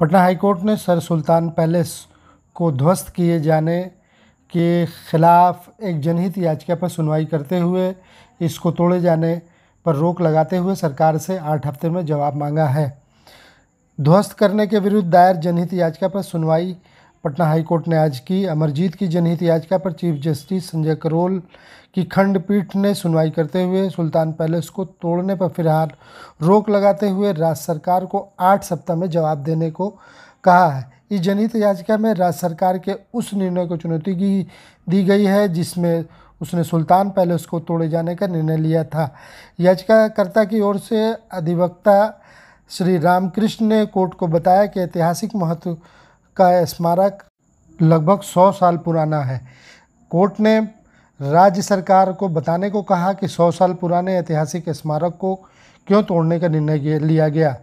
Patna high court ने sir Sultan palace को ध्वस्त किए जाने के खिलाफ एक जनहित याचिका पर सुनवाई करते हुए इसको तोड़े जाने पर रोक लगाते हुए सरकार से आठ हफ्ते में जवाब मांगा है ध्वस्त करने के विरुद्ध दायर जनहित याचिका पर सुनवाई पटना हाईकोर्ट ने आज की अमरजीत की जनहित याचिका पर चीफ जस्टिस संजय करोल की खंडपीठ ने सुनवाई करते हुए सुल्तान पैलेस को तोड़ने पर फिलहाल रोक लगाते हुए राज्य सरकार को आठ सप्ताह में जवाब देने को कहा है इस जनहित याचिका में राज्य सरकार के उस निर्णय को चुनौती दी गई है जिसमें उसने सुल्तान पैलेस को तोड़े जाने का निर्णय लिया था याचिकाकर्ता की ओर से अधिवक्ता श्री रामकृष्ण ने कोर्ट को बताया कि ऐतिहासिक महत्व का स्मारक लगभग सौ साल पुराना है कोर्ट ने राज्य सरकार को बताने को कहा कि सौ साल पुराने ऐतिहासिक स्मारक को क्यों तोड़ने का निर्णय लिया गया